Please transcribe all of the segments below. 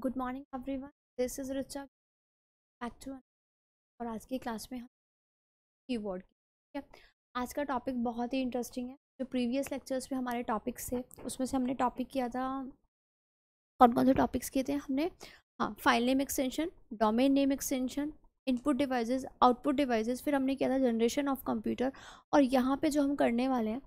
Good morning everyone this is Richa back to और आज की क्लास में हम की की ठीक है आज का टॉपिक बहुत ही इंटरेस्टिंग है जो प्रीवियस लेक्चर्स में हमारे टॉपिक्स थे उसमें से हमने टॉपिक किया था कौन कौन से टॉपिक्स किए थे हमने हाँ file name extension domain name extension input devices output devices फिर हमने किया था जनरेशन ऑफ कंप्यूटर और यहाँ पे जो हम करने वाले हैं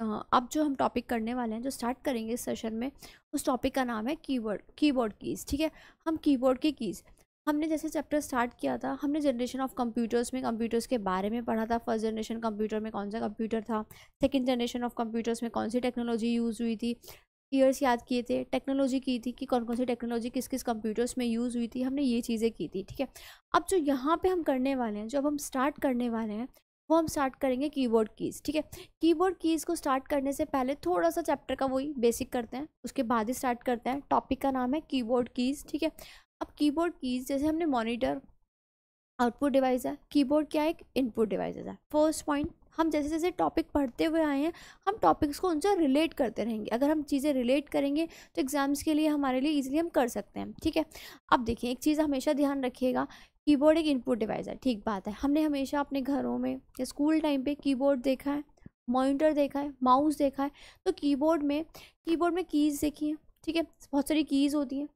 अब जो हम टॉपिक करने वाले हैं जो स्टार्ट करेंगे इस सेशन में उस टॉपिक का नाम है कीवर्ड कीबोर्ड कीज़ ठीक है हम कीबोर्ड की कीज़ हमने जैसे चैप्टर स्टार्ट किया था हमने जनरेशन ऑफ कंप्यूटर्स में कंप्यूटर्स के बारे में पढ़ा था फर्स्ट जनरेशन कंप्यूटर में कौन सा कंप्यूटर था सेकंड जनरेशन ऑफ कंप्यूटर्स में कौन सी टेक्नोलॉजी यूज़ हुई थी ईयर्स याद किए थे टेक्नोलॉजी की थी कि कौन कौन सी टेक्नोलॉजी किस किस कंप्यूटर्स में यूज़ हुई थी हमने ये चीज़ें की थी ठीक है अब जो यहाँ पर हम करने वाले हैं जो अब हम स्टार्ट करने वाले हैं वो हम स्टार्ट करेंगे कीबोर्ड कीज़ ठीक है कीबोर्ड कीज़ को स्टार्ट करने से पहले थोड़ा सा चैप्टर का वही बेसिक करते हैं उसके बाद ही स्टार्ट करते हैं टॉपिक का नाम है कीबोर्ड कीज़ ठीक है अब कीबोर्ड कीज़ जैसे हमने मॉनिटर आउटपुट डिवाइस है कीबोर्ड क्या एक इनपुट डिवाइस है फर्स्ट पॉइंट हम जैसे जैसे टॉपिक पढ़ते हुए आए हैं हम टॉपिक्स को उनसे रिलेट करते रहेंगे अगर हम चीज़ें रिलेट करेंगे तो एग्ज़ाम्स के लिए हमारे लिए ईजिली हम कर सकते हैं ठीक है अब देखिए एक चीज़ हमेशा ध्यान रखिएगा कीबोर्ड एक इनपुट डिवाइस है ठीक बात है हमने हमेशा अपने घरों में या स्कूल टाइम पे कीबोर्ड देखा है मॉनिटर देखा है माउस देखा है तो कीबोर्ड में कीबोर्ड में कीज़ देखी हैं ठीक है बहुत सारी कीज़ होती हैं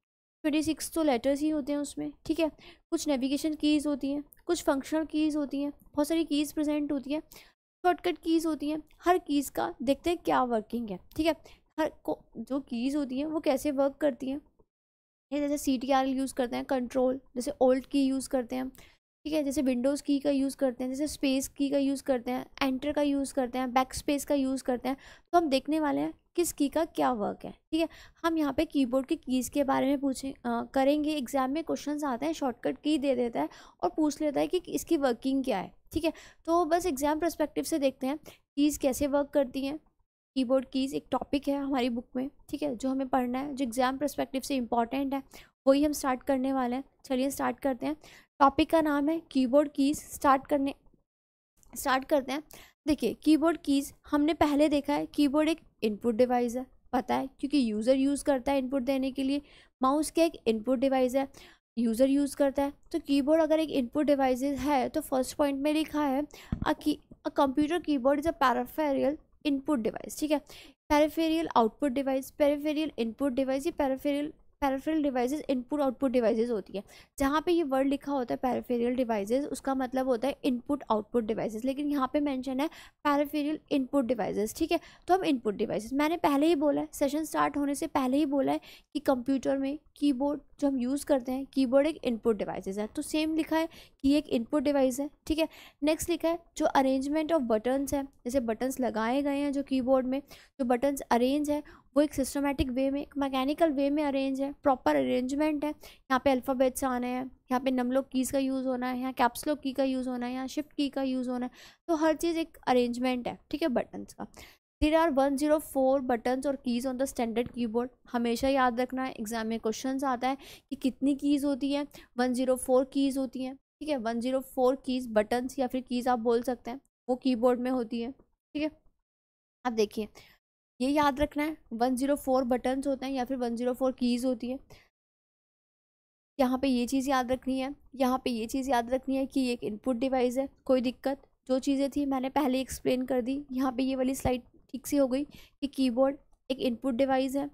ट्वेंटी सिक्स तो लेटर्स ही होते हैं उसमें ठीक है कुछ नेविगेशन कीज़ होती हैं कुछ फंक्शनल कीज़ होती हैं बहुत सारी कीज़ प्रजेंट होती हैं शॉर्टकट कीज़ होती हैं हर कीज़ का देखते हैं क्या वर्किंग है ठीक है हर को जो कीज़ होती हैं वो कैसे वर्क करती हैं ये जैसे सी टी आर यूज़ करते हैं कंट्रोल जैसे ओल्ट की यूज़ करते हैं ठीक है जैसे विंडोज़ की का यूज़ करते हैं जैसे स्पेस की का यूज़ करते हैं एंटर का यूज़ करते हैं बैक स्पेस का यूज़ करते हैं तो हम देखने वाले हैं किस की का क्या वर्क है ठीक है हम यहाँ पे कीबोर्ड की कीज़ के बारे में पूछें करेंगे एग्जाम में क्वेश्चन आते हैं शॉर्टकट की दे देता है और पूछ लेता है कि इसकी वर्किंग क्या है ठीक है तो बस एग्ज़ाम प्रस्पेक्टिव से देखते हैं कीज़ कैसे वर्क करती हैं कीबोर्ड कीज़ एक टॉपिक है हमारी बुक में ठीक है जो हमें पढ़ना है जो एग्ज़ाम परस्पेक्टिव से इम्पॉर्टेंट है वही हम स्टार्ट करने वाले हैं चलिए स्टार्ट करते हैं टॉपिक का नाम है कीबोर्ड कीज़ स्टार्ट करने स्टार्ट करते हैं देखिए कीबोर्ड कीज़ हमने पहले देखा है कीबोर्ड एक इनपुट डिवाइस है पता है क्योंकि यूज़र यूज़ करता है इनपुट देने के लिए माउस के एक इनपुट डिवाइस है यूज़र यूज़ करता है तो कीबोर्ड अगर एक इनपुट डिवाइस है तो फर्स्ट पॉइंट में लिखा है a computer keyboard is a peripheral input device ठीक है peripheral output device peripheral input device ये peripheral peripheral devices input output devices होती है जहाँ पे ये वर्ड लिखा होता है पैराफेरियल डिवाइसेस उसका मतलब होता है इनपुट आउटपुट डिवाइसेस लेकिन यहाँ पे मेंशन है पैराफेरियल इनपुट डिवाइसेस ठीक है तो हम इनपुट डिवाइसेस मैंने पहले ही बोला है सेशन स्टार्ट होने से पहले ही बोला है कि कंप्यूटर में बोर्ड जो हम यूज़ करते हैं बोर्ड एक इनपुट डिवाइसेज है तो सेम लिखा है कि एक इनपुट डिवाइस है ठीक है नेक्स्ट लिखा है जो अरेंजमेंट ऑफ बटन्स है जैसे बटन्स लगाए गए हैं जो बोर्ड में जो बटन्स अरेंज है वो एक सिस्टमेटिक वे में एक मैकेनिकल वे में अरेंज है प्रॉपर अरेंजमेंट है यहाँ पे अल्फ़ाबेट्स आने हैं यहाँ पे नमलो कीज़ का यूज़ होना है यहाँ कैप्सलो की का यूज़ होना है यहाँ शिफ्ट की का यूज़ होना है तो हर चीज़ एक अरेंजमेंट है ठीक है बटन्स का there are one zero four buttons और keys on the standard keyboard हमेशा याद रखना है एग्जाम में क्वेश्चन आता है कि कितनी कीज़ होती हैं वन जीरो फोर कीज़ होती हैं ठीक है one zero four keys buttons या फिर कीज़ आप बोल सकते हैं वो कीबोर्ड में होती है ठीक है अब देखिए ये याद रखना है वन ज़ीरो फोर बटन्स होते हैं या फिर वन ज़ीरो फोर कीज़ होती है यहाँ पे ये चीज़ याद रखनी है यहाँ पे ये चीज़ याद रखनी है कि ये एक इनपुट डिवाइस है कोई दिक्कत जो चीज़ें थी मैंने पहले एक्सप्लेन कर दी यहाँ पे ये वाली स्लाइड ठीक सी हो गई कि कीबोर्ड एक इनपुट डिवाइस है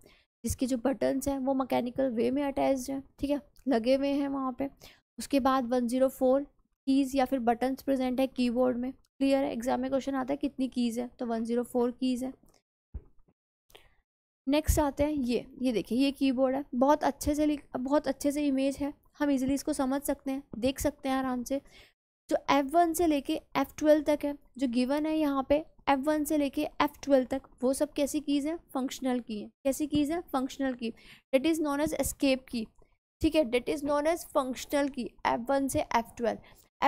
जिसके जो बटन्स हैं वो मकैनिकल वे में अटैच हैं ठीक है लगे हुए हैं वहाँ पर उसके बाद वन ज़ीरो फोर कीज़ या फिर बटन्स प्रेजेंट है कीबोर्ड में क्लियर है एग्जाम में क्वेश्चन आता है कितनी कीज़ है तो वन ज़ीरो फोर कीज़ है नेक्स्ट आते हैं ये ये देखिए ये कीबोर्ड है बहुत अच्छे से बहुत अच्छे से इमेज है हम इजीली इसको समझ सकते हैं देख सकते हैं आराम से जो F1 से लेके F12 तक है जो गिवन है यहाँ पे F1 से लेके F12 तक वो सब कैसी कीज़ हैं फंक्शनल की हैं कैसी कीज़ हैं functional key that is known as escape key ठीक है that is known as functional key F1 से F12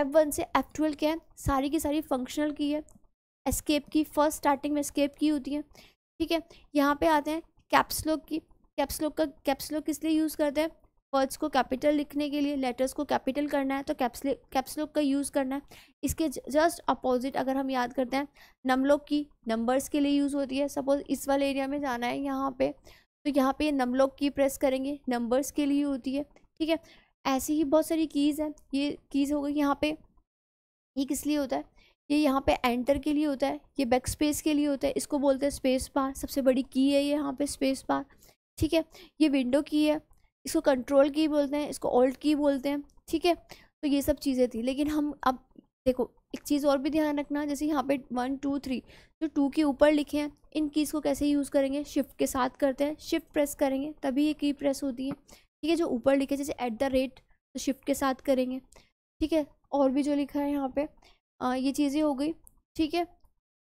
F1 से F12 क्या है सारी की सारी फंक्शनल की है एस्केप की फर्स्ट स्टार्टिंग में एस्केप की होती है ठीक है यहाँ पे आते हैं कैप्सलोक की कैप्सलोक का कैप्सलोक किस लिए यूज़ करते हैं वर्ड्स को कैपिटल लिखने के लिए लेटर्स को कैपिटल करना है तो कैप्सले कैप्सलोक का यूज़ करना है इसके जस्ट अपोजिट अगर हम याद करते हैं नमलोक की नंबर्स के लिए यूज़ होती है सपोज इस वाले एरिया में जाना है यहाँ पे तो यहाँ पे नमलोक की प्रेस करेंगे नंबर्स के लिए होती है ठीक है ऐसी ही बहुत सारी कीज़ हैं ये कीज़ हो गई यहाँ पर ये किस लिए होता है ये यहाँ पे एंटर के लिए होता है ये बैक स्पेस के लिए होता है इसको बोलते हैं स्पेस बार सबसे बड़ी की है ये यहाँ पे स्पेस बार ठीक है ये विंडो की है इसको कंट्रोल की बोलते हैं इसको ऑल्ट की बोलते हैं ठीक है तो ये सब चीज़ें थी लेकिन हम अब देखो एक चीज़ और भी ध्यान रखना जैसे यहाँ पे वन टू थ्री जो टू के ऊपर लिखे हैं इन कीज़ को कैसे यूज़ करेंगे शिफ्ट के साथ करते हैं शिफ्ट प्रेस करेंगे तभी ये की प्रेस होती है ठीक है जो ऊपर लिखे जैसे एट द रेट तो शिफ्ट के साथ करेंगे ठीक है और भी जो लिखा है यहाँ पे आ, ये चीज़ें हो गई ठीक है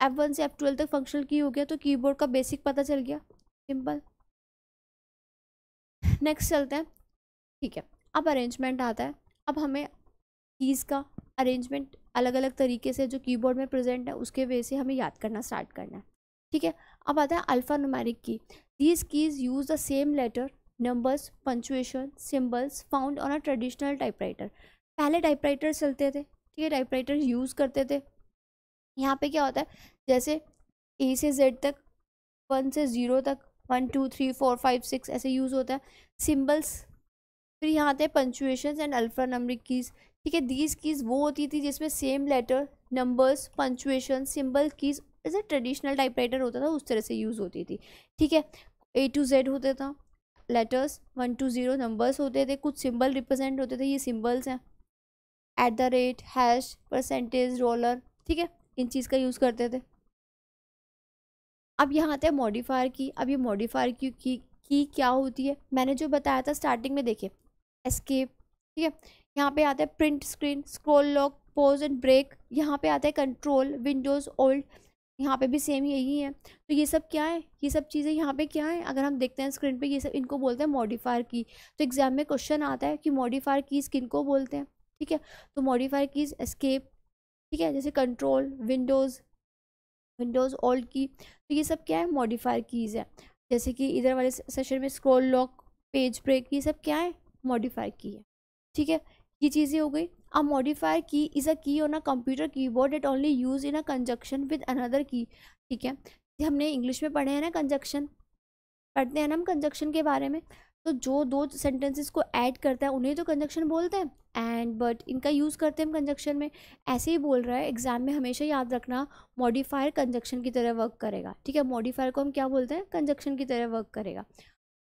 एफ वन से एफ ट्वेल्व तक फंक्शनल की हो गया तो कीबोर्ड का बेसिक पता चल गया सिंपल नेक्स्ट चलते हैं ठीक है अब अरेंजमेंट आता है अब हमें कीज़ का अरेंजमेंट अलग अलग तरीके से जो कीबोर्ड में प्रेजेंट है उसके वे से हमें याद करना स्टार्ट करना है ठीक है अब आता है alpha numeric key these keys use the same letter numbers punctuation symbols found on a traditional typewriter पहले टाइपराइटर चलते थे ठीक है टाइपराइटर यूज़ करते थे यहाँ पे क्या होता है जैसे ए से जेड तक वन से ज़ीरो तक one two three four five six ऐसे यूज़ होता है सिम्बल्स फिर यहाँ आते हैं punctuation and alpha numeric keys ठीक है दीज कीज़ वो होती थी जिसमें same letter numbers punctuation symbol keys as a traditional typewriter होता था उस तरह से यूज़ होती थी ठीक है ए टू जेड होता था letters one to zero numbers होते थे कुछ सिंबल रिप्रेजेंट होते थे ये सिंबल्स हैं at the rate hash percentage roller ठीक है इन चीज़ का यूज़ करते थे अब यहाँ आते हैं मॉडिफायर की अब ये मॉडिफायर की, की की क्या होती है मैंने जो बताया था स्टार्टिंग में देखिए एस्केप ठीक है यहाँ पे आता है print screen scroll lock pause and break यहाँ पे आता है कंट्रोल विंडोज़ ओल्ड यहाँ पे भी सेम यही है तो ये सब क्या है ये सब चीज़ें यहाँ पे क्या है अगर हम देखते हैं स्क्रीन पे ये सब इनको बोलते हैं मॉडिफायर की तो एग्ज़ाम में क्वेश्चन आता है कि मॉडिफायर कीज़ किन को बोलते हैं ठीक है तो मॉडिफायर कीज एस्केप ठीक है जैसे कंट्रोल विंडोज़ विंडोज़ ओल्ड की तो ये सब क्या है मॉडिफायर कीज़ है जैसे कि इधर वाले सेशन में स्क्रॉल लॉक पेज ब्रेक ये सब क्या है मॉडिफायर की है ठीक है ये चीज़ें हो गई अब modifier key is a key on a computer keyboard at only use in a conjunction with another key ठीक है हमने इंग्लिश में पढ़े हैं ना कंजक्शन पढ़ते हैं ना हम कंजक्शन के बारे में तो जो दो सेंटेंसेस को ऐड करता है उन्हें तो कंजक्शन बोलते हैं एंड बट इनका यूज़ करते हैं हम कंजक्शन में ऐसे ही बोल रहा है एग्ज़ाम में हमेशा याद रखना मॉडिफायर कंजक्शन की तरह वर्क करेगा ठीक है मॉडिफायर को हम क्या बोलते हैं कंजक्शन की तरह वर्क करेगा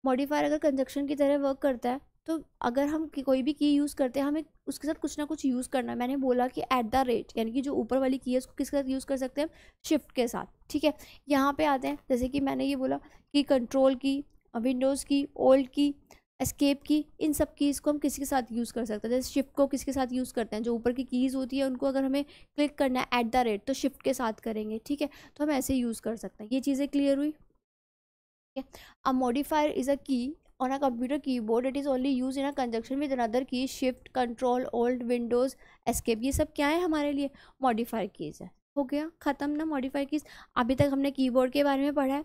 मॉडिफायर अगर कंजक्शन की तरह वर्क करता है तो अगर हम कोई भी की यूज़ करते हैं हमें उसके साथ कुछ ना कुछ यूज़ करना है मैंने बोला कि एट द रेट यानी कि जो ऊपर वाली की है उसको किसके साथ यूज़ कर सकते हैं शिफ्ट के साथ ठीक है यहाँ पे आते हैं जैसे कि मैंने ये बोला कि कंट्रोल की विंडोज़ की ओल्ड की एस्केप की इन सब कीज़ को हम किसी के साथ यूज़ कर सकते हैं जैसे शिफ्ट को किसके साथ यूज़ करते हैं जो ऊपर की कीज़ होती है उनको अगर हमें क्लिक करना है एट द रेट तो शिफ्ट के साथ करेंगे ठीक है तो हम ऐसे यूज़ कर सकते हैं ये चीज़ें क्लियर हुई ठीक है अ modifier is a key on a computer keyboard it is only use in a conjunction with another key shift control alt Windows escape ये सब क्या है हमारे लिए मॉडिफायर कीज है हो गया ख़त्म ना मॉडिफाई कीज अभी तक हमने कीबोर्ड के बारे में पढ़ा है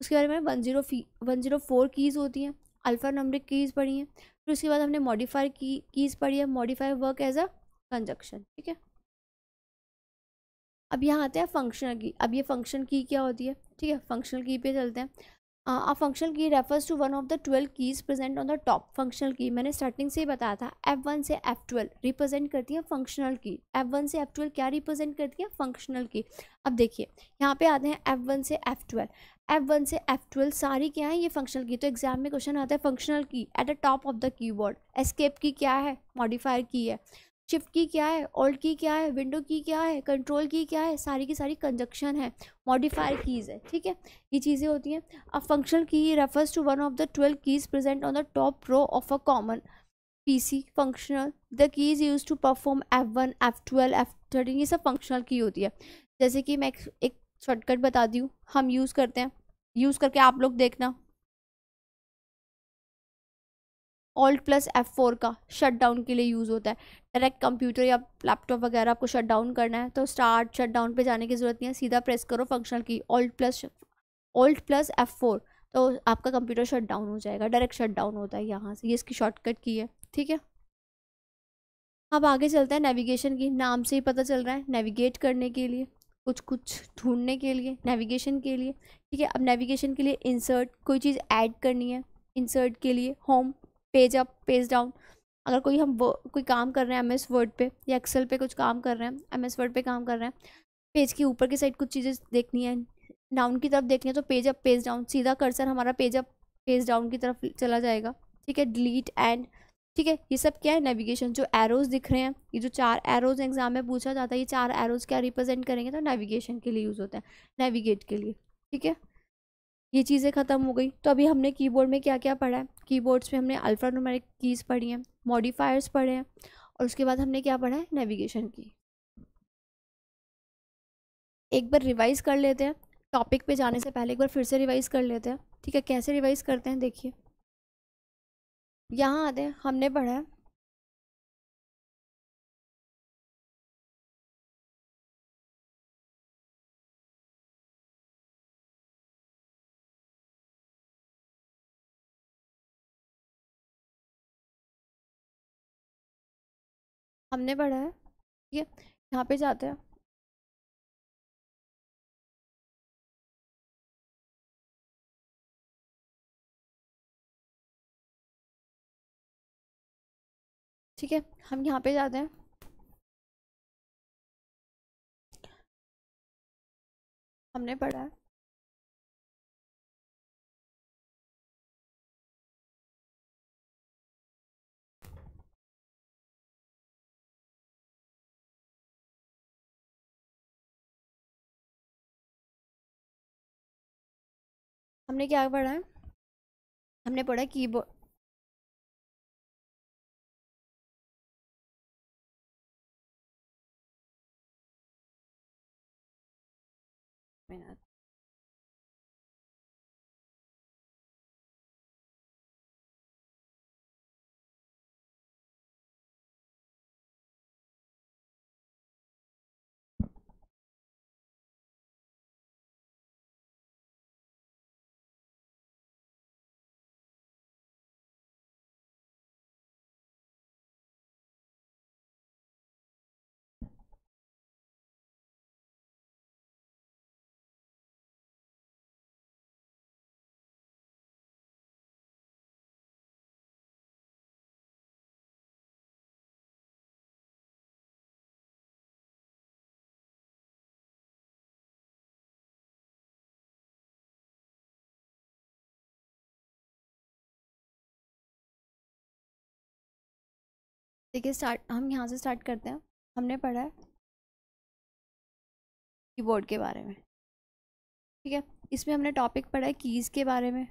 उसके बारे में one zero four one zero four keys होती हैं अल्फ़ा नंबरिक कीज़ पढ़ी हैं फिर उसके बाद हमने मॉडिफाई की कीज़ पढ़ी है modify work as a conjunction ठीक है अब यहाँ आते हैं फंक्शनल की अब ये फंक्शन की क्या होती है ठीक है फंक्शनल की पे चलते हैं a functional key refers to one of the twelve keys present on the top functional key मैंने स्टार्टिंग से ही बताया था एफ वन से एफ ट्वेल्व रिप्रेजेंट करती है फंक्शनल की एफ वन से एफ ट्वेल्व क्या रिप्रेजेंट करती है फंक्शनल की अब देखिए यहाँ पे आते हैं एफ वन से एफ ट्वेल्व एफ वन से एफ ट्वेल्व सारी क्या है ये फंक्शनल की तो एग्जाम में क्वेश्चन आता है functional key at the top of the keyboard escape key क्या है मॉडिफायर की है शिफ्ट की क्या है ऑल्ट की क्या है विंडो की क्या है कंट्रोल की क्या है सारी की सारी कंजक्शन है मॉडिफायर कीज़ है ठीक है ये चीज़ें होती हैं अब functional key refers to one of the twelve keys present on the top row of a common PC functional the keys use to perform F one F twelve F thirteen ये सब फंक्शनल की होती है जैसे कि मैं एक shortcut बता दी हूँ हम यूज़ करते हैं यूज़ करके आप लोग देखना ऑल्ट प्लस एफ़ फोर का शट डाउन के लिए यूज़ होता है डायरेक्ट कंप्यूटर या लैपटॉप वगैरह आपको शट डाउन करना है तो स्टार्ट शट डाउन पर जाने की ज़रूरत नहीं है सीधा प्रेस करो functional key alt plus alt plus F four तो आपका कंप्यूटर शट डाउन हो जाएगा डायरेक्ट शट डाउन होता है यहाँ से ये इसकी शॉर्टकट की है ठीक है अब आगे चलते हैं नेविगेशन की नाम से ही पता चल रहा है नेविगेट करने के लिए कुछ कुछ ढूंढने के लिए नेविगेशन के लिए ठीक है अब नेविगेशन के लिए इंसर्ट कोई चीज़ ऐड करनी है इंसर्ट के लिए home page up page down अगर कोई हम कोई काम कर रहे हैं एम एस वर्ड पर या एक्सेल पर कुछ काम कर रहे हैं एम एस वर्ड पर काम कर रहे हैं पेज के ऊपर की साइड कुछ चीज़ें देखनी है डाउन की तरफ देखनी है तो पेज अप पेज डाउन सीधा कर्सर हमारा पेज अप पेज डाउन की तरफ चला जाएगा ठीक है डिलीट एंड ठीक है ये सब क्या है नेविगेशन जो एरोज दिख रहे हैं ये जो चार एरोज एग्जाम में पूछा जाता है ये चार एरोज क्या रिप्रेजेंट करेंगे तो नेविगेशन के लिए यूज़ होता है नेविगेट के लिए ठीक है ये चीज़ें ख़त्म हो गई तो अभी हमने कीबोर्ड में क्या क्या पढ़ा है कीबोर्ड्स में हमने अल्फ़ा नोमेरिक कीज़ पढ़ी हैं मॉडिफायर्स पढ़े हैं और उसके बाद हमने क्या पढ़ा है नेविगेशन की एक बार रिवाइज़ कर लेते हैं टॉपिक पे जाने से पहले एक बार फिर से रिवाइज़ कर लेते हैं ठीक है कैसे रिवाइज़ करते हैं देखिए यहाँ आते हैं हमने पढ़ा है हमने पढ़ा है ठीक है यहाँ पे जाते हैं ठीक है हम यहाँ पे जाते हैं हमने पढ़ा है हमने क्या पढ़ा है हमने पढ़ा की देखिए स्टार्ट हम यहाँ से स्टार्ट करते हैं हमने पढ़ा है कीबोर्ड के बारे में ठीक है इसमें हमने टॉपिक पढ़ा है कीज़ के बारे में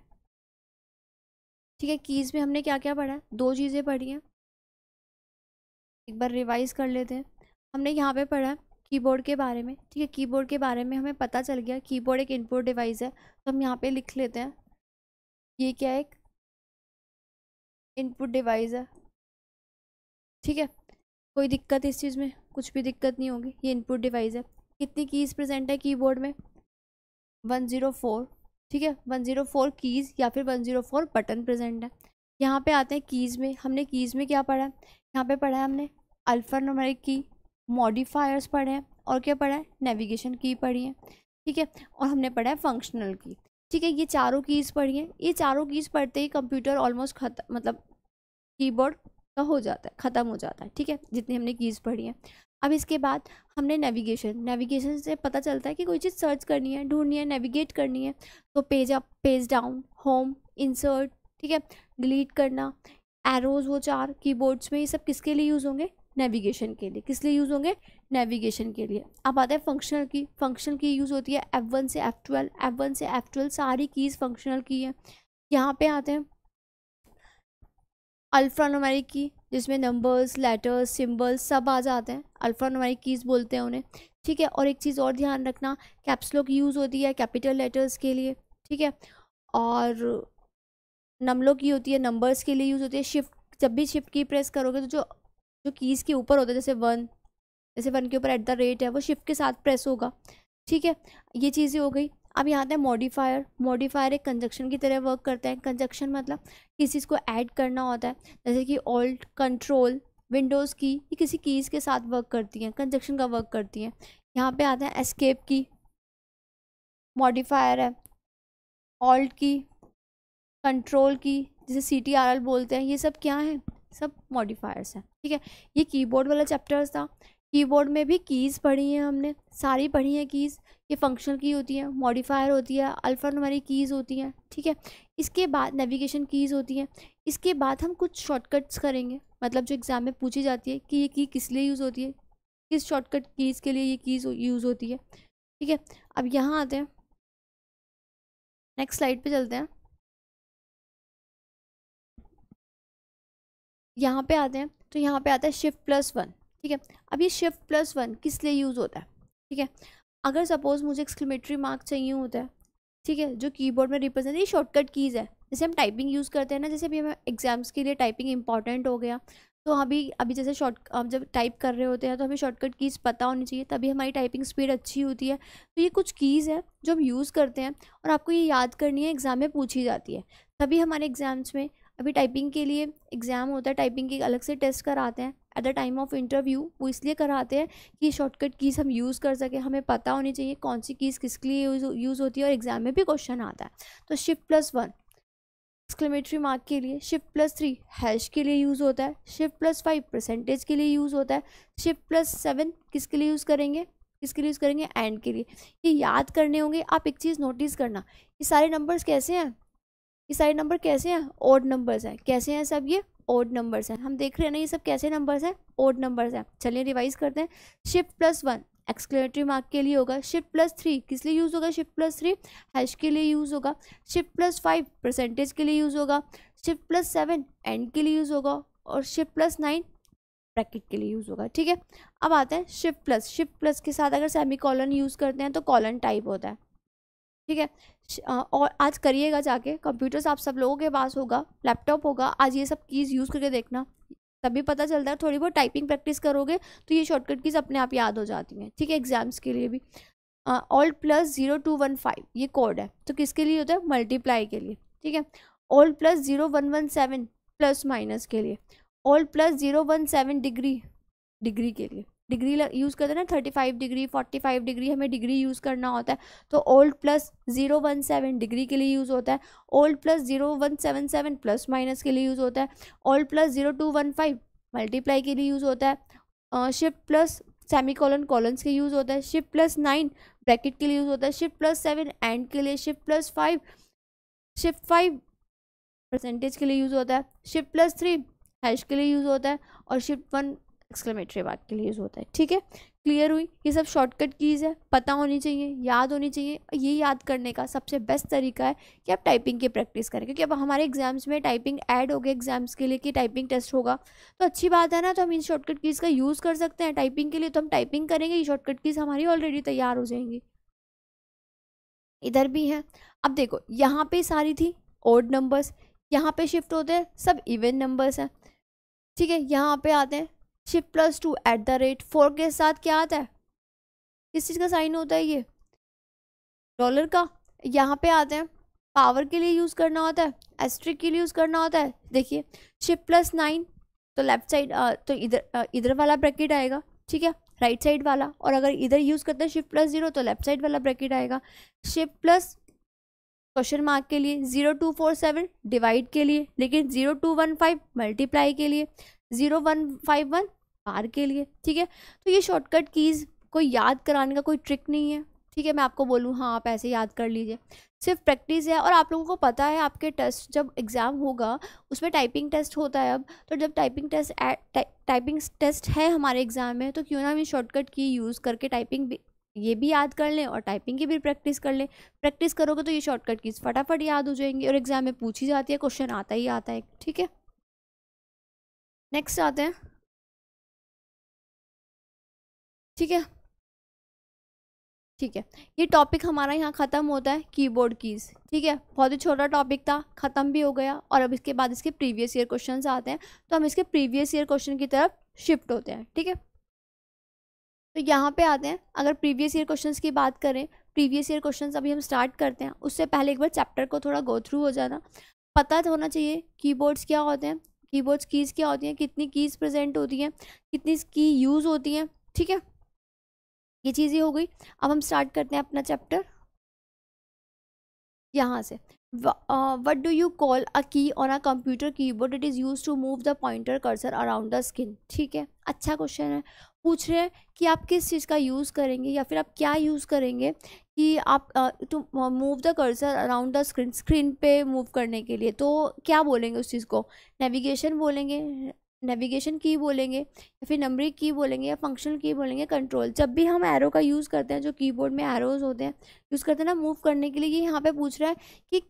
ठीक है कीज़ में हमने क्या क्या पढ़ा है दो चीज़ें पढ़ी हैं एक बार रिवाइज कर लेते हैं हमने यहाँ पे पढ़ा है कीबोर्ड के बारे में ठीक है कीबोर्ड के बारे में हमें पता चल गया कीबोर्ड एक इनपुट डिवाइस है तो हम यहाँ पे लिख लेते हैं ये क्या एक इनपुट डिवाइस है ठीक है कोई दिक्कत इस चीज़ में कुछ भी दिक्कत नहीं होगी ये इनपुट डिवाइस है कितनी कीज़ प्रेजेंट है कीबोर्ड में वन ज़ीरो फोर ठीक है वन ज़ीरो फोर कीज़ या फिर one zero four button present है यहाँ पे आते हैं कीज़ में हमने कीज़ में क्या पढ़ा है यहाँ पे पढ़ा है हमने अल्फ़ा नंबरिक की मॉडिफायर्स पढ़े हैं और क्या पढ़ा है नेविगेशन की पढ़ी है ठीक है और हमने पढ़ा है फंक्शनल की ठीक है ये चारों कीज़ पढ़ी हैं ये चारों कीज़ पढ़ते ही कंप्यूटर ऑलमोस्ट खत्म मतलब कीबोर्ड का हो जाता है ख़त्म हो जाता है ठीक है जितनी हमने कीज़ पढ़ी हैं अब इसके बाद हमने नेविगेशन नेविगेशन से पता चलता है कि कोई चीज़ सर्च करनी है ढूंढनी है नेविगेट करनी है तो page up page down home insert ठीक है डिलीट करना एरोज वो चार कीबोर्ड्स में ये सब किसके लिए यूज़ होंगे नेविगेशन के लिए किस लिए यूज़ होंगे नेविगेशन के लिए अब आता है फंक्शनल की फंक्शनल की यूज़ होती है एफ वन से एफ ट्वेल्व एफ वन से एफ सारी कीज़ फंक्शनल की है यहाँ पर आते हैं अल्फ़ानुमेरिक की जिसमें नंबर्स लेटर्स सिम्बल्स सब आ जाते हैं अल्फ़ानुमेरिक कीज़ बोलते हैं उन्हें ठीक है और एक चीज़ और ध्यान रखना कैप्सलॉक यूज़ होती है कैपिटल लेटर्स के लिए ठीक है और नमलो की होती है नंबर्स के लिए यूज़ होती है शिफ्ट जब भी शिफ्ट की प्रेस करोगे तो जो जो कीज़ के ऊपर होता है जैसे वन जैसे वन के ऊपर एट द रेट है वो शिफ्ट के साथ प्रेस होगा ठीक है ये चीज़ें हो गई अब यहाँ आता है मॉडिफायर मॉडिफायर एक कंजक्शन की तरह वर्क करता है कंजक्शन मतलब किसी चीज़ को ऐड करना होता है जैसे कि ऑल्ट कंट्रोल विंडोज़ की ये किसी कीज़ के साथ वर्क करती हैं कंजक्शन का वर्क करती हैं यहाँ पे आता है एस्केप की मॉडिफायर है ऑल्ट की कंट्रोल की जिसे सी टी आर एल बोलते हैं ये सब क्या है सब मॉडिफायर्स हैं ठीक है ये कीबोर्ड वाला चैप्टर्स था कीबोर्ड में भी कीज़ पढ़ी हैं हमने सारी पढ़ी हैं कीज़ ये फंक्शनल की होती है मॉडिफायर होती है अल्फ़ा हमारी कीज़ होती हैं ठीक है इसके बाद नेविगेशन कीज़ होती हैं इसके बाद हम कुछ शॉर्टकट्स करेंगे मतलब जो एग्ज़ाम में पूछी जाती है कि ये की किस लिए यूज़ होती है किस शॉर्टकट कीज़ के लिए ये कीज़ यूज़ होती है ठीक है अब यहाँ आते हैं नेक्स्ट स्लाइड पर चलते हैं यहाँ पर आते हैं तो यहाँ पर आता है शिफ्ट प्लस वन ठीक है अब ये शिफ्ट प्लस वन किस लिए यूज़ होता है ठीक है अगर सपोज़ मुझे एक्सक्लेमेटरी मार्क चाहिए होता है ठीक है जो कीबोर्ड में रिप्रेजेंट ये शॉर्टकट कीज़ है जैसे हम टाइपिंग यूज़ करते हैं ना जैसे अभी हमें एग्ज़ाम्स के लिए टाइपिंग इंपॉर्टेंट हो गया तो अभी अभी जैसे शॉर्ट आप जब टाइप कर रहे होते हैं तो हमें शॉर्टकट कीज़ पता होनी चाहिए तभी हमारी टाइपिंग स्पीड अच्छी होती है तो ये कुछ कीज़ है जो हम यूज़ करते हैं और आपको ये याद करनी है एग्ज़ाम में पूछी जाती है तभी हमारे एग्ज़ाम्स में अभी टाइपिंग के लिए एग्ज़ाम होता है टाइपिंग के अलग से टेस्ट कराते हैं at the time of interview वो इसलिए कराते हैं कि शॉर्टकट कीज़ हम यूज़ कर सकें हमें पता होनी चाहिए कौन सी कीज़ किसके लिए यूज़ यूज़ होती है और एग्ज़ाम में भी क्वेश्चन आता है तो shift plus one exclamatory mark के लिए शिफ्ट प्लस थ्री हैश के लिए यूज़ होता है शिफ्ट प्लस फाइव परसेंटेज के लिए यूज़ होता है शिफ्ट प्लस सेवन किसके लिए यूज़ करेंगे किसके लिए यूज़ करेंगे एंड के लिए ये याद करने होंगे आप एक चीज़ नोटिस करना ये सारे नंबर्स कैसे हैं ये सारे नंबर कैसे हैं ओड नंबर्स हैं कैसे हैं सब ये ओड नंबर्स हैं हम देख रहे हैं ना ये सब कैसे नंबर्स हैं ओड नंबर्स हैं चलिए रिवाइज करते हैं shift plus one exclamatory mark के लिए होगा शिफ्ट प्लस थ्री किस लिए यूज़ होगा शिफ्ट प्लस थ्री हैश के लिए यूज़ होगा शिफ्ट प्लस फाइव परसेंटेज के लिए यूज़ होगा शिफ्ट प्लस सेवन एंड के लिए यूज़ होगा और शिफ्ट प्लस नाइन ब्रैकेट के लिए यूज़ होगा ठीक है अब आते हैं शिफ्ट प्लस शिफ्ट प्लस के साथ अगर सेमी कॉलन यूज़ करते हैं तो कॉलन टाइप होता है ठीक है और आज करिएगा जाके कंप्यूटर्स आप सब लोगों के पास होगा लैपटॉप होगा आज ये सब चीज़ यूज़ करके देखना तभी पता चलता है थोड़ी बहुत टाइपिंग प्रैक्टिस करोगे तो ये शॉर्टकट कीज अपने आप याद हो जाती हैं ठीक है एग्जाम्स के लिए भी alt plus zero two one five ये कोड है तो किसके लिए होता है मल्टीप्लाई के लिए ठीक है alt plus zero one one seven plus minus के लिए alt plus zero one seven degree degree के लिए डिग्री यूज़ करते हैं ना thirty five degree forty five degree हमें डिग्री यूज़ करना होता है तो alt plus zero one seven degree के लिए यूज़ होता है alt plus zero one seven seven plus minus के लिए यूज़ होता है alt plus zero two one five multiply के लिए यूज़ होता है shift plus semicolon colons के यूज़ होता है शिफ्ट प्लस नाइन ब्रैकेट के लिए यूज़ होता है शिफ्ट प्लस सेवन एंड के लिए shift plus five shift five percentage के लिए यूज़ होता है शिफ्ट प्लस थ्री हैश के लिए यूज़ होता है और शिफ्ट वन एक्सक्लेमेटरी वाक के लिए यूज़ होता है ठीक है क्लियर हुई ये सब शॉर्टकट कीज़ है पता होनी चाहिए याद होनी चाहिए ये याद करने का सबसे बेस्ट तरीका है कि आप टाइपिंग की प्रैक्टिस करें क्योंकि अब हमारे एग्जाम्स में टाइपिंग ऐड हो गए एग्जाम्स के लिए कि टाइपिंग टेस्ट होगा तो अच्छी बात है ना तो हम इन शॉर्टकट कीज़ का यूज़ कर सकते हैं टाइपिंग के लिए तो हम टाइपिंग करेंगे ये शॉर्टकट कीज़ हमारी ऑलरेडी तैयार हो जाएंगी इधर भी है अब देखो यहाँ पर सारी थी ओड नंबर्स यहाँ पर शिफ्ट होते हैं सब इवेंट नंबर्स हैं ठीक है यहाँ पे आते हैं shift plus two at the rate four के साथ क्या आता है किस चीज़ का साइन होता है ये डॉलर का यहाँ पे आते हैं पावर के लिए यूज़ करना होता है एस्ट्रिक के लिए यूज़ करना होता है देखिए शिफ्ट प्लस नाइन तो लेफ्ट साइड तो इधर इधर वाला ब्रैकेट आएगा ठीक है राइट साइड वाला और अगर इधर यूज़ करते हैं शिफ्ट प्लस जीरो तो लेफ्ट साइड वाला ब्रैकेट आएगा शिफ्ट प्लस क्वेश्चन मार्क के लिए zero two four seven divide के लिए लेकिन zero two one five multiply के लिए zero one five one R के लिए ठीक है तो ये शॉर्टकट कीज़ को याद कराने का कोई ट्रिक नहीं है ठीक है मैं आपको बोलूँ हाँ आप ऐसे याद कर लीजिए सिर्फ प्रैक्टिस है और आप लोगों को पता है आपके टेस्ट जब एग्ज़ाम होगा उसमें टाइपिंग टेस्ट होता है अब तो जब टाइपिंग टेस्ट टाइपिंग टेस्ट है हमारे एग्ज़ाम में तो क्यों ना हम शॉर्टकट की यूज़ करके टाइपिंग ये भी याद कर लें और टाइपिंग की भी प्रैक्टिस कर लें प्रैक्टिस करोगे तो ये शॉर्टकट कीज फटाफट याद हो जाएंगी और एग्ज़ाम में पूछी जाती है क्वेश्चन आता ही आता है ठीक है नेक्स्ट आते हैं ठीक है ठीक है ये टॉपिक हमारा यहाँ ख़त्म होता है कीबोर्ड कीज़ ठीक है बहुत ही छोटा टॉपिक था ख़त्म भी हो गया और अब इसके बाद इसके प्रीवियस ईयर क्वेश्चंस आते हैं तो हम इसके प्रीवियस ईयर क्वेश्चन की तरफ शिफ्ट होते हैं ठीक है तो यहाँ पे आते हैं अगर प्रीवियस ईयर क्वेश्चंस की बात करें प्रीवियस ईयर क्वेश्चन अभी हम स्टार्ट करते हैं उससे पहले एक बार चैप्टर को थोड़ा गो थ्रू हो जाना पता तो होना चाहिए की क्या होते हैं की कीज़ क्या होती हैं कितनी कीज़ प्रजेंट होती हैं कितनी की यूज़ होती हैं ठीक है ये चीज़ें हो गई अब हम स्टार्ट करते हैं अपना चैप्टर यहाँ से what do you call a key on a computer keyboard it is use to move the pointer cursor around the screen ठीक है अच्छा क्वेश्चन है पूछ रहे हैं कि आप किस चीज़ का यूज़ करेंगे या फिर आप क्या यूज़ करेंगे कि आप to move the cursor around the screen screen पे मूव करने के लिए तो क्या बोलेंगे उस चीज़ को नेविगेशन बोलेंगे नेविगेशन की बोलेंगे या फिर नंबरिंग की बोलेंगे या फंक्शनल की बोलेंगे कंट्रोल जब भी हम एरो का यूज़ करते हैं जो कीबोर्ड में एरोज होते हैं यूज़ करते हैं ना मूव करने के लिए ये यहाँ पे पूछ रहा है कि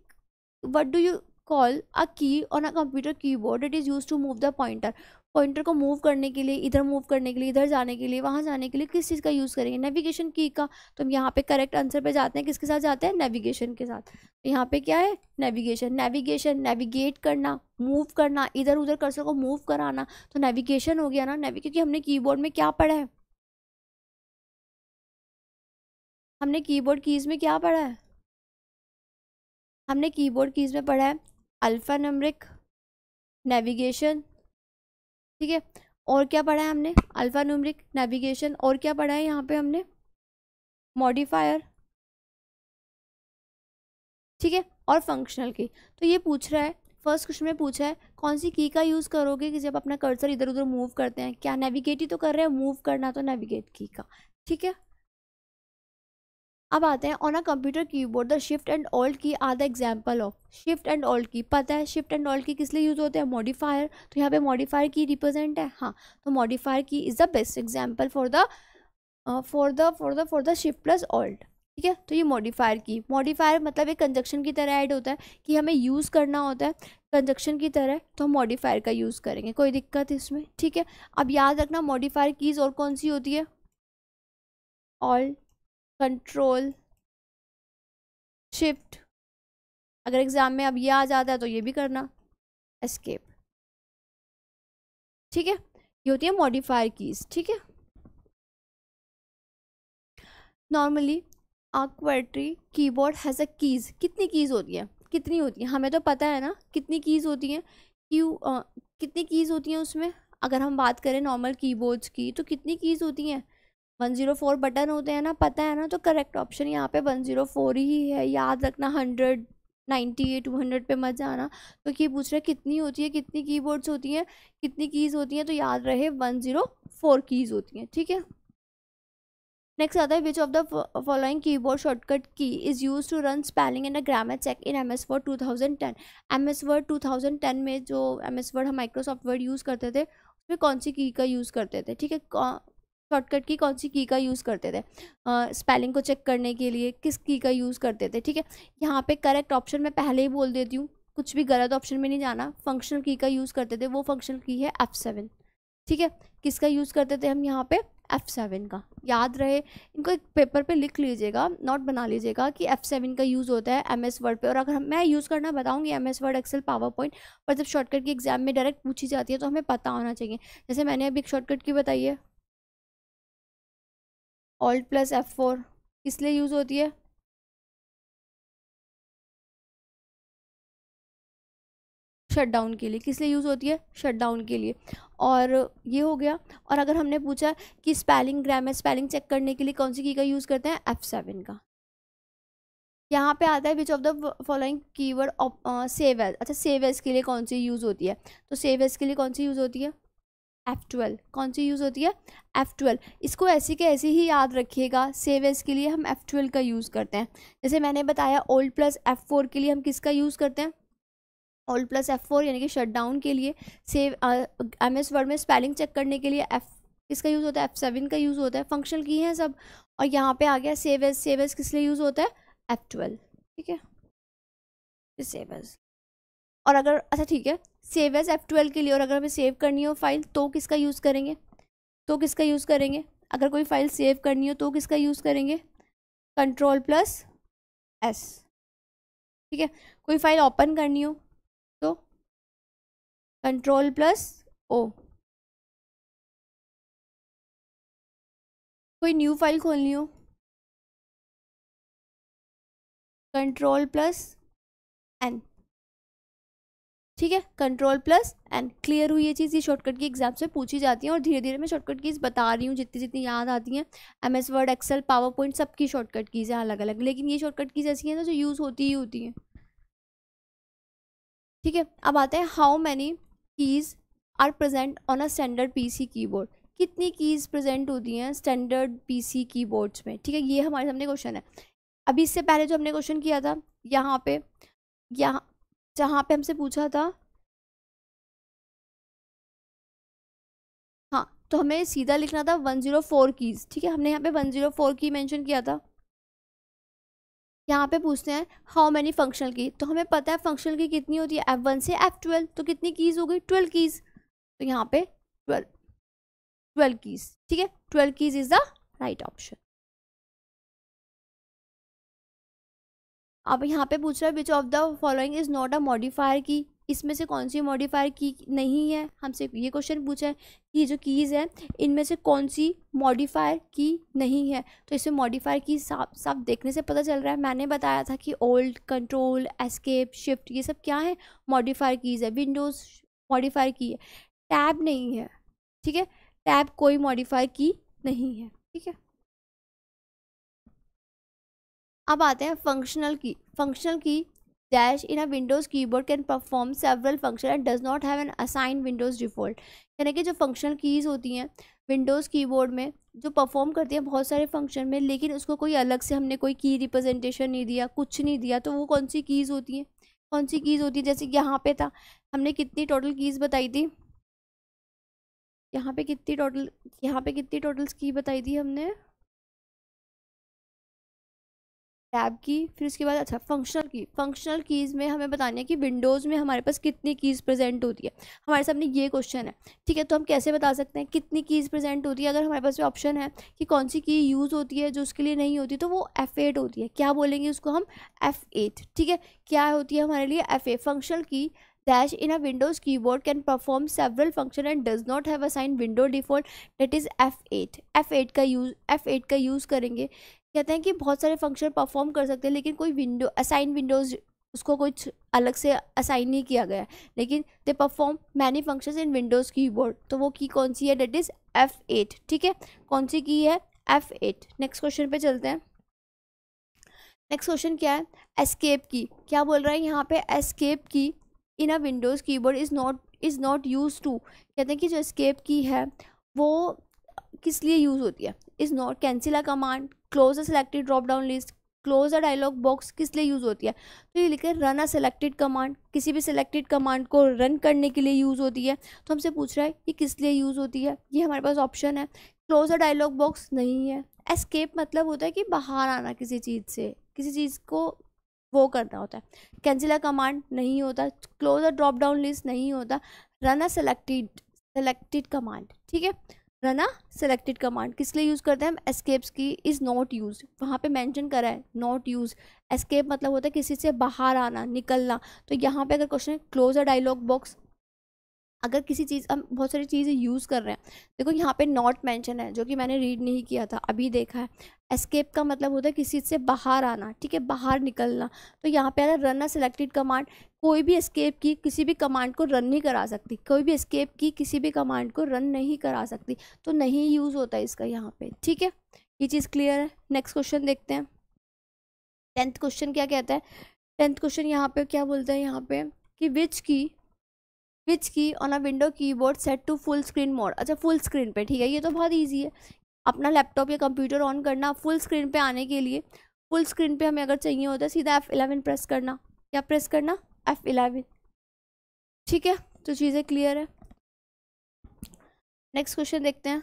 what do you call a key on a computer keyboard it is use to move the pointer pointer को मूव करने के लिए इधर मूव करने के लिए इधर जाने के लिए वहाँ जाने के लिए किस चीज़ का यूज़ करेंगे नेविगेशन की का तो हम यहाँ पे करेक्ट आंसर पे जाते हैं किसके साथ जाते हैं नेविगेशन के साथ तो यहाँ पे क्या है नेविगेशन नेविगेशन नेविगेट करना मूव करना इधर उधर कर्सर को मूव कराना तो नेविगेशन हो गया ना नेविग क्योंकि हमने कीबोर्ड में क्या पढ़ा है हमने कीबोर्ड कीज़ में क्या पढ़ा है हमने कीबोर्ड कीज़ में पढ़ा है अल्फ़ा नमरिक नेविगेशन ठीक है और क्या पढ़ा है हमने अल्फ़ा न्यूमरिक नेविगेशन और क्या पढ़ा है यहाँ पे हमने मॉडिफायर ठीक है और फंक्शनल की तो ये पूछ रहा है फर्स्ट क्वेश्चन में पूछा है कौन सी की का यूज़ करोगे कि जब अपना कर्सर इधर उधर मूव करते हैं क्या नेविगेट ही तो कर रहे हैं मूव करना तो नेविगेट की का ठीक है अब आते हैं on a computer keyboard the shift and alt key are the example of shift and alt key पता है शिफ्ट एंड ऑल्ट की किस लिए यूज़ होते हैं मॉडिफायर तो यहाँ पे मॉडिफायर की रिप्रेजेंट है हाँ तो modifier key is the best example for the for the for the for the shift plus alt ठीक है तो ये मॉडिफायर की मॉडिफायर मतलब एक कंजक्शन की तरह ऐड होता है कि हमें यूज़ करना होता है कंजक्शन की तरह तो हम मॉडिफायर का यूज़ करेंगे कोई दिक्कत इसमें ठीक है अब याद रखना मॉडिफायर कीज़ और कौन सी होती है ऑल्ट कंट्रोल शिफ्ट अगर एग्ज़ाम में अब ये आ जाता है तो ये भी करना एस्केप ठीक है ये होती है मॉडिफायर कीज़ ठीक है नॉर्मली आक्वर्ट्री कीबोर्ड हैज़ अ कीज़ कितनी कीज़ होती है कितनी होती है हमें तो पता है ना कितनी कीज़ होती हैं क्यू कितनी कीज़ होती हैं उसमें अगर हम बात करें नॉर्मल कीबोर्ड्स की तो कितनी कीज़ होती हैं वन ज़ीरो फोर बटन होते हैं ना पता है ना तो करेक्ट ऑप्शन यहाँ पे वन ज़ीरो फोर ही है याद रखना हंड्रेड नाइन्टी टू हंड्रेड पर मत जाना तो ये पूछ रहे कितनी होती है कितनी कीबोर्ड्स होती हैं कितनी कीज़ होती हैं तो याद रहे वन ज़ीरो फोर कीज़ होती हैं ठीक है नेक्स्ट आता है which of the following keyboard shortcut key is use to run spelling and a grammar check in M S Word two thousand ten M S Word two thousand ten में जो M S Word हम Microsoft Word use करते थे उसमें कौन सी की का use करते थे ठीक है शॉर्टकट की कौन सी की का यूज़ करते थे स्पेलिंग uh, को चेक करने के लिए किस की का यूज़ करते थे ठीक है यहाँ पे करेक्ट ऑप्शन मैं पहले ही बोल देती हूँ कुछ भी गलत ऑप्शन में नहीं जाना फंक्शनल की का यूज़ करते थे वो फंक्शनल की है एफ़ सेवन ठीक है किसका यूज़ करते थे हम यहाँ पे एफ़ सेवन का याद रहे इनको एक पेपर पे लिख लीजिएगा नोट बना लीजिएगा कि एफ़ सेवन का यूज़ होता है एम एस वर्ड पर और अगर मैं यूज़ करना बताऊँगी M S Word Excel PowerPoint पर जब शॉर्टकट की एग्जाम में डायरेक्ट पूछी जाती है तो हमें पता होना चाहिए जैसे मैंने अभी एक शॉर्टकट की बताई है ऑल्ट प्लस एफ फोर किस लिए यूज़ होती है शट डाउन के लिए किस लिए यूज़ होती है शट डाउन के लिए और ये हो गया और अगर हमने पूछा कि स्पेलिंग ग्रामर स्पेलिंग चेक करने के लिए कौन सी की का यूज़ करते हैं एफ़ सेवन का यहाँ पे आता है which of the following keyword save as अच्छा सेव एज के लिए कौन सी यूज़ होती है तो सेव एज के लिए कौन सी यूज़ होती है एफ़ ट्वेल्व कौन सी यूज़ होती है एफ़ ट्वेल्व इसको ऐसे के ऐसे ही याद रखिएगा सेव एस के लिए हम एफ़ ट्वेल्व का यूज़ करते हैं जैसे मैंने बताया ओल्ड प्लस एफ़ फोर के लिए हम किसका यूज़ करते हैं ओल्ड प्लस एफ़ फोर यानी कि शट डाउन के लिए सेव एम एस वर्ड में स्पेलिंग चेक करने के लिए एफ़ किसका यूज़ होता है एफ़ सेवन का यूज़ होता है फंक्शनल की हैं सब और यहाँ पर आ गया सेव एस सेव एस किस लिए यूज़ होता है एफ़ ट्वेल्व ठीक है सेव एस और अगर अच्छा ठीक है सेव एज एफ ट्वेल्व के लिए और अगर हमें सेव करनी हो फाइल तो किसका यूज़ करेंगे तो किसका यूज़ करेंगे अगर कोई फाइल सेव करनी हो तो किसका यूज़ करेंगे कंट्रोल प्लस एस ठीक है कोई फाइल ओपन करनी हो तो कंट्रोल प्लस ओ कोई न्यू फाइल खोलनी हो कंट्रोल प्लस एन ठीक है कंट्रोल प्लस एंड क्लियर हुई ये चीज़ ये शॉर्टकट की एग्जाम से पूछी जाती है और धीरे धीरे मैं शॉर्टकट कीज़ बता रही हूँ जितनी जितनी याद आती हैं M S Word Excel PowerPoint सबकी शॉर्टकट कीज़ हैं अलग अलग लेकिन ये शॉर्टकट कीज़ ऐसी हैं ना जो यूज़ होती ही होती हैं ठीक है अब आते हैं how many keys are present on a standard P C keyboard कितनी कीज़ प्रजेंट होती हैं स्टैंडर्ड पी सी की बोर्ड्स में ठीक है ये हमारे सामने क्वेश्चन है अभी इससे पहले जो हमने क्वेश्चन किया था यहाँ पे यहाँ जहाँ पे हमसे पूछा था हाँ तो हमें सीधा लिखना था वन ज़ीरो फोर कीज़ ठीक है हमने यहाँ पे वन ज़ीरो फोर की मैंशन किया था यहाँ पे पूछते हैं हाउ मैनी फंक्शनल की तो हमें पता है फंक्शनल की कितनी होती है एफ वन से एफ ट्वेल्व तो कितनी कीज़ हो गई ट्वेल्व कीज़ तो यहाँ पे ट्वेल्व ट्वेल्व कीज़ ठीक है twelve keys is the right option अब यहाँ पे पूछ रहा है which of the following is not a modifier key इसमें से कौन सी मॉडिफायर की नहीं है हमसे ये क्वेश्चन पूछा है कि जो कीज़ है इनमें से कौन सी मॉडिफायर की नहीं है तो इसमें मॉडिफायर की साफ साफ देखने से पता चल रहा है मैंने बताया था कि ओल्ड कंट्रोल एस्केप शिफ्ट ये सब क्या है मॉडिफायर कीज़ है विंडोज़ मॉडिफायर की है टैब नहीं है ठीक है टैब कोई मॉडिफायर की नहीं है ठीक है अब आते हैं functional key functional key dash in a Windows keyboard can perform several function and does not have an assign Windows default यानी कि जो फंक्शनल कीज़ होती हैं विंडोज़ कीबोर्ड में जो परफॉर्म करती हैं बहुत सारे फंक्शन में लेकिन उसको कोई अलग से हमने कोई की रिप्रेजेंटेशन नहीं दिया कुछ नहीं दिया तो वो कौन सी कीज़ होती हैं कौन सी कीज़ होती है जैसे यहाँ पे था हमने कितनी टोटल कीज़ बताई थी यहाँ पे कितनी टोटल यहाँ पे कितनी टोटल्स की बताई थी हमने टैब की फिर उसके बाद अच्छा फंक्शनल की फंक्शनल कीज़ में हमें बताना है कि विंडोज़ में हमारे पास कितनी कीज़ प्रेजेंट होती है हमारे सामने ये क्वेश्चन है ठीक है तो हम कैसे बता सकते हैं कितनी कीज़ प्रेजेंट होती है अगर हमारे पास ऑप्शन है कि कौन सी की यूज़ होती है जो उसके लिए नहीं होती तो वो एफ़ एट होती है क्या बोलेंगे उसको हम एफ़ एट ठीक है क्या होती है हमारे लिए F A functional key dash in a Windows a can perform several function and does not have assign window default window is F eight F eight का यूज एफ एट का use करेंगे कहते हैं कि बहुत सारे फंक्शन परफॉर्म कर सकते हैं लेकिन कोई विंडो असाइन विंडोज उसको कुछ अलग से असाइन नहीं किया गया लेकिन they perform many function in Windows keyboard तो वो की कौन सी है डेट इज़ एफ एट ठीक है कौन सी की है एफ एट नेक्स्ट क्वेश्चन पे चलते हैं नेक्स्ट क्वेश्चन क्या है एस्केप की क्या बोल रहा है यहाँ पे escape key in a Windows keyboard is not is not use to कहते हैं कि जो एस्केप की है वो किस लिए यूज़ होती है is not cancel a command close a selected drop down list close a dialog box किस लिए यूज़ होती है तो ये लिखे रन अ सेलेक्टेड कमांड किसी भी सेलेक्टेड कमांड को रन करने के लिए यूज़ होती है तो हमसे पूछ रहा है ये किस लिए यूज़ होती है ये हमारे पास ऑप्शन है क्लोज अ डायलॉग बॉक्स नहीं है एस्केप मतलब होता है कि बाहर आना किसी चीज़ से किसी चीज़ को वो करना होता है कैंसिल अ कमांड नहीं होता close a drop down list नहीं होता run a selected selected command ठीक है रना सेलेक्टेड कमांड किस लिए यूज़ करते हैं हम एस्केप्स की इज़ नॉट यूज वहाँ पे मेंशन करा है नॉट यूज एस्केप मतलब होता है किसी से बाहर आना निकलना तो यहाँ पे अगर question close a dialog box अगर किसी चीज़ हम बहुत सारी चीज़ें यूज़ कर रहे हैं देखो यहाँ पे नॉट मेंशन है जो कि मैंने रीड नहीं किया था अभी देखा है एस्केप का मतलब होता है किसी चीज़ से बाहर आना ठीक है बाहर निकलना तो यहाँ पे अगर रन सेलेक्टेड कमांड कोई भी एस्केप की किसी भी कमांड को रन नहीं करा सकती कोई भी एस्केप की किसी भी कमांड को रन नहीं करा सकती तो नहीं यूज़ होता इसका यहाँ पर ठीक है ये चीज़ क्लियर है नेक्स्ट क्वेश्चन देखते हैं टेंथ क्वेश्चन क्या कहता है टेंथ क्वेश्चन यहाँ पर क्या बोलते हैं यहाँ पर कि विच key switch key on a window keyboard set to full screen mode अच्छा फुल स्क्रीन पे ठीक है ये तो बहुत ईजी है अपना लैपटॉप या कंप्यूटर ऑन करना फुल स्क्रीन पे आने के लिए फुल स्क्रीन पे हमें अगर चाहिए होता है सीधा एफ़ एलेवन प्रेस करना क्या प्रेस करना एफ़ एलेवन ठीक है तो चीज़ें क्लियर है नेक्स्ट क्वेश्चन देखते हैं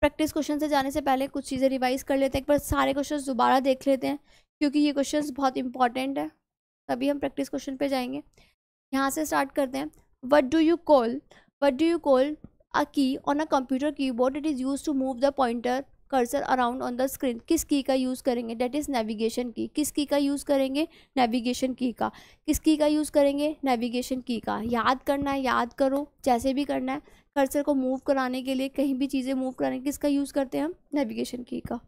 प्रैक्टिस क्वेश्चन से जाने से पहले कुछ चीज़ें रिवाइज कर लेते हैं एक बार सारे क्वेश्चन दोबारा देख लेते हैं क्योंकि ये क्वेश्चन बहुत इंपॉर्टेंट है तभी हम प्रैक्टिस क्वेश्चन पर जाएंगे यहाँ से स्टार्ट करते हैं what do you call what do you call a key on a computer keyboard it is use to move the pointer cursor around on the screen किस की का use करेंगे that is navigation की किस key का use करेंगे navigation key का किस key का यूज़ करेंगे नेविगेशन की का याद करना है याद करो जैसे भी करना है कर्सर को मूव कराने के लिए कहीं भी चीज़ें मूव कराने किसका यूज़ करते हैं हम नेविगेशन की का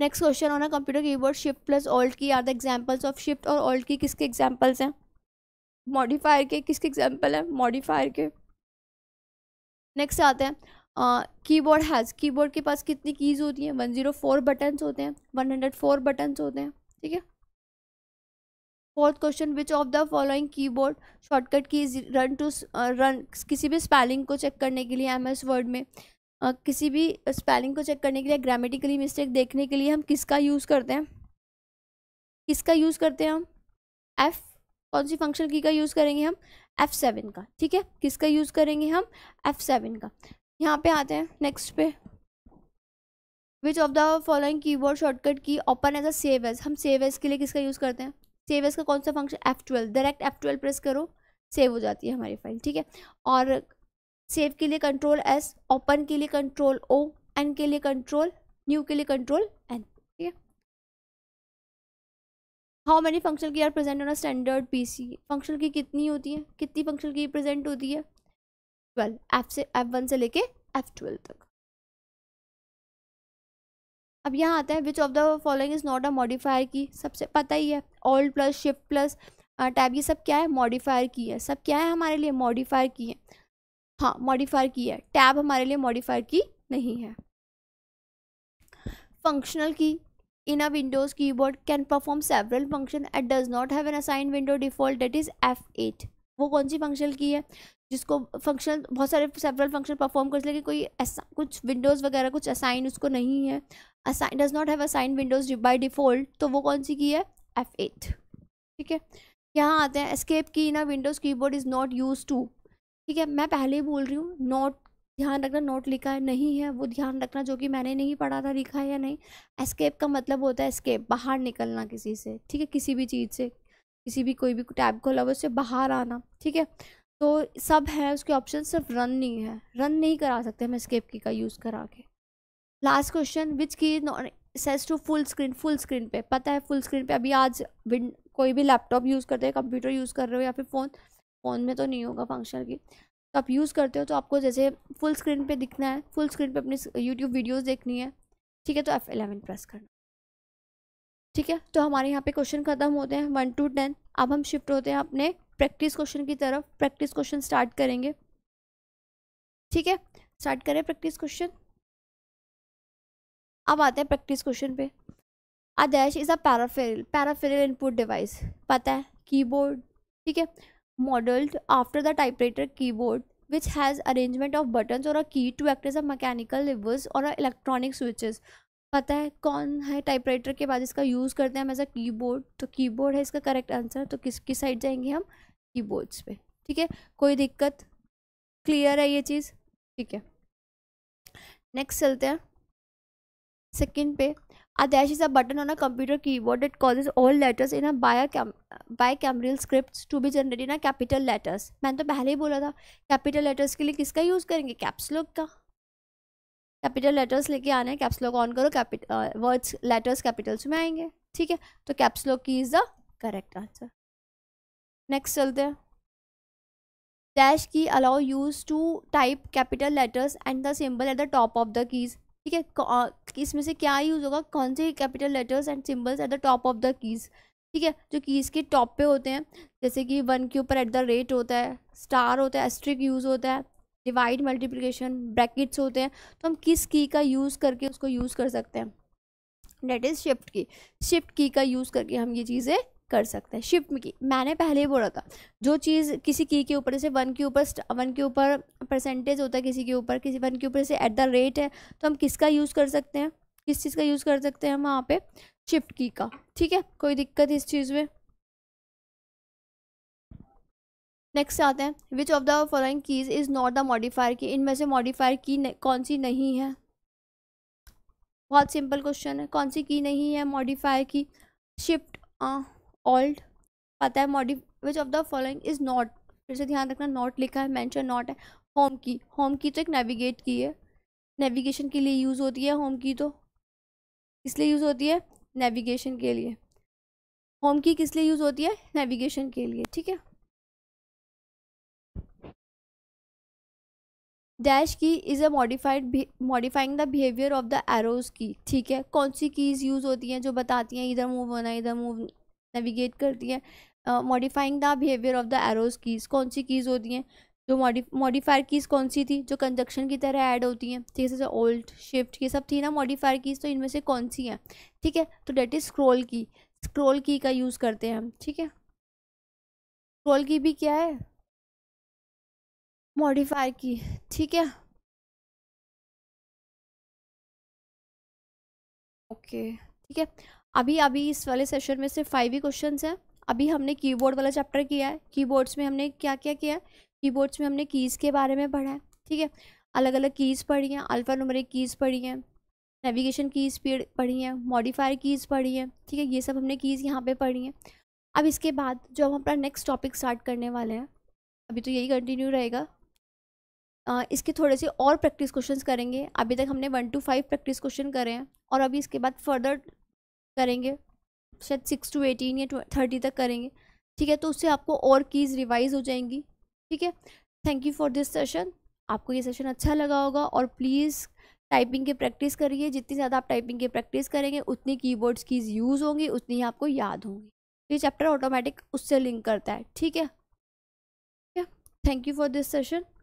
next question on a computer keyboard shift plus alt key are the examples of shift और ऑल्ट की किसके एग्जांपल्स हैं मॉडिफायर के किसके एग्जांपल हैं मॉडिफायर के नेक्स्ट आते हैं कीबोर्ड हैज़ कीबोर्ड के पास कितनी कीज़ होती हैं वन जीरो फोर बटन्स होते हैं वन हंड्रेड फोर बटन्स होते हैं ठीक है fourth question which of the following keyboard shortcut key run to run किसी भी स्पेलिंग को चेक करने के लिए एम एस वर्ड में किसी भी स्पेलिंग को चेक करने के लिए ग्रामेटिकली मिस्टेक देखने के लिए हम किसका यूज़ करते हैं किसका यूज़ करते हैं हम एफ़ कौन सी फंक्शन की का यूज़ करेंगे हम एफ़ सेवन का ठीक है किसका यूज़ करेंगे हम एफ़ सेवन का यहाँ पे आते हैं नेक्स्ट पे which of the following keyboard shortcut key open as a save as हम सेव एज के लिए किसका यूज़ करते हैं सेव एज का कौन सा function F twelve direct F twelve press करो सेव हो जाती है हमारी फाइल ठीक है और सेव के लिए कंट्रोल एस ओपन के लिए कंट्रोल ओ एन के लिए कंट्रोल न्यू के लिए कंट्रोल एन ठीक है how many function key are present on standard PC function key कितनी होती है कितनी फंक्शन की प्रेजेंट होती है ट्वेल्व एफ से एफ वन से लेके एफ ट्वेल्व तक अब यहाँ आता है which of the following is not a modifier key सबसे पता ही है alt plus shift plus tab ये सब क्या है मॉडिफायर की है सब क्या है हमारे लिए मॉडिफायर की है हाँ मॉडिफायर की है टैब हमारे लिए मॉडिफायर की नहीं है functional key in windows windows can perform several function at does not have an an window default that is F eight वो कौन सी फंक्शन की है जिसको फंक्शन बहुत सारे सेवरल फंक्शन परफॉर्म कर लेकिन कोई ऐसा कुछ विंडोज़ वगैरह कुछ असाइन उसको नहीं है assign does not have assign windows by default तो वो कौन सी की है एफ एट ठीक है यहाँ आते हैं एस्केप की ना windows keyboard is not use to ठीक है मैं पहले ही बोल रही हूँ नोट ध्यान रखना नोट लिखा है नहीं है वो ध्यान रखना जो कि मैंने नहीं पढ़ा था लिखा है या नहीं एस्केप का मतलब होता है एस्केप बाहर निकलना किसी से ठीक है किसी भी चीज़ से किसी भी कोई भी टैब खोला हुआ उससे बाहर आना ठीक है तो सब है उसके ऑप्शन सिर्फ रन नहीं है रन नहीं करा सकते हम एस्केप की का यूज़ करा के last question which key says to full screen full screen पे पता है फुल स्क्रीन पे अभी आज कोई भी लैपटॉप यूज़ करते हैं कंप्यूटर यूज़ कर रहे हो या फिर फ़ोन फ़ोन में तो नहीं होगा फंक्शनल की तो आप यूज़ करते हो तो आपको जैसे फुल स्क्रीन पे दिखना है फुल स्क्रीन पे अपनी यूट्यूब वीडियोस देखनी है ठीक है तो एफ़ एलेवन प्रेस करना ठीक है तो हमारे यहाँ पे क्वेश्चन ख़त्म होते हैं वन टू टेन अब हम शिफ्ट होते हैं अपने प्रैक्टिस क्वेश्चन की तरफ प्रैक्टिस क्वेश्चन स्टार्ट करेंगे ठीक है स्टार्ट करें प्रैक्टिस क्वेश्चन अब आते हैं प्रैक्टिस क्वेश्चन पे a dash is a peripheral peripheral input device पता है कीबोर्ड ठीक है modeled after the typewriter keyboard which has arrangement of buttons or a key to act as a mechanical levers or a electronic switches पता है कौन है typewriter के बाद इसका यूज़ करते हैं हम एज अ कीबोर्ड तो कीबोर्ड है इसका करेक्ट आंसर तो किसकी साइड जाएंगे हम कीबोर्ड्स पे ठीक है कोई दिक्कत क्लियर है ये चीज़ ठीक है नेक्स्ट चलते हैं सेकंड पे A dash is a button on a computer keyboard that causes all letters in a bicam bicameral script to be generated in a capital letters. मैंने तो पहले ही बोला था capital letters के लिए किसका use करेंगे caps lock का capital letters लेके आने caps lock on करो capital uh, words letters capitals में आएंगे ठीक है तो caps lock की is the correct answer. Next चलते हैं dash key allow use to type capital letters and the symbol at the top of the keys ठीक है इसमें से क्या यूज़ होगा कौन से capital letters and symbols at the top of the keys ठीक है जो कीज़ के टॉप पे होते हैं जैसे कि वन के ऊपर एट द रेट होता है स्टार होता है एस्ट्रिक यूज़ होता है डिवाइड मल्टीप्लिकेशन ब्रैकेट्स होते हैं तो हम किस की का यूज़ करके उसको यूज़ कर सकते हैं that is shift key shift key का यूज़ करके हम ये चीज़ें कर सकते हैं शिफ्ट की मैंने पहले ही बोला था जो चीज़ किसी की के ऊपर जैसे वन के ऊपर वन के ऊपर परसेंटेज होता है किसी के ऊपर किसी वन के ऊपर से एट द रेट है तो हम किसका यूज़ कर सकते हैं किस चीज़ का यूज़ कर सकते हैं हम वहाँ पर शिफ्ट की का ठीक है कोई दिक्कत इस चीज़ में नेक्स्ट आते हैं which of the following keys is not the modifier key इनमें से मॉडिफायर की कौन सी नहीं है बहुत सिंपल क्वेश्चन है कौन सी की नहीं है मॉडिफायर की शिफ्ट ऑल्ट पता है मॉडिफ which of the following is not फिर से ध्यान रखना नॉट लिखा है मैंशन नॉट है होम की होम की तो एक नेविगेट की है नेविगेशन के लिए यूज़ होती है होम की तो इसलिए यूज़ होती है नेविगेशन के लिए होम की किस लिए यूज़ होती है नेविगेशन के लिए ठीक है dash key is a modified modifying the behaviour of the arrows key ठीक है कौन सी कीज़ यूज़ होती हैं जो बताती हैं इधर मूव होना इधर मूव नेविगेट करती हैं modifying the behaviour of the arrows keys कौन सी कीज़ होती हैं जो मॉडिफायर कीज़ कौन सी थी जो कंजक्शन की तरह ऐड होती हैं ठीक है जैसे ओल्ड शिफ्ट ये सब थी ना मॉडिफायर कीज़ तो इनमें से कौन सी हैं ठीक है तो that is scroll key scroll key का यूज़ करते हैं हम ठीक है स्क्रोल की भी क्या है मॉडिफायर की ठीक है ओके ठीक है अभी अभी इस वाले सेशन में सिर्फ फाइव ही क्वेश्चन हैं अभी हमने कीबोर्ड वाला चैप्टर किया है कीबोर्ड्स में हमने क्या क्या किया है कीबोर्ड्स में हमने कीज़ के बारे में पढ़ा है ठीक है अलग अलग कीज़ पढ़ी हैं अल्फ़ा नंबरिक कीज़ पढ़ी हैं नेविगेशन कीज़ पढ़ी हैं मॉडिफायर कीज़ पढ़ी हैं ठीक है ये सब हमने कीज़ यहाँ पे पढ़ी हैं अब इसके बाद जो हम अपना नेक्स्ट टॉपिक स्टार्ट करने वाले हैं अभी तो यही कंटिन्यू रहेगा इसके थोड़े से और प्रैक्टिस क्वेश्चंस करेंगे अभी तक हमने one two five practice question करे हैं और अभी इसके बाद फर्दर करेंगे शायद सिक्स टू एटीन या थर्टी तक करेंगे ठीक है तो उससे आपको और कीज़ रिवाइज हो जाएंगी ठीक है thank you for this session आपको ये सेशन अच्छा लगा होगा और प्लीज़ टाइपिंग की प्रैक्टिस करिए जितनी ज़्यादा आप टाइपिंग की प्रैक्टिस करेंगे उतनी कीबोर्ड्स कीज़ यूज़ होंगी उतनी ही आपको याद होंगी ये चैप्टर ऑटोमेटिक उससे लिंक करता है ठीक है thank you for this session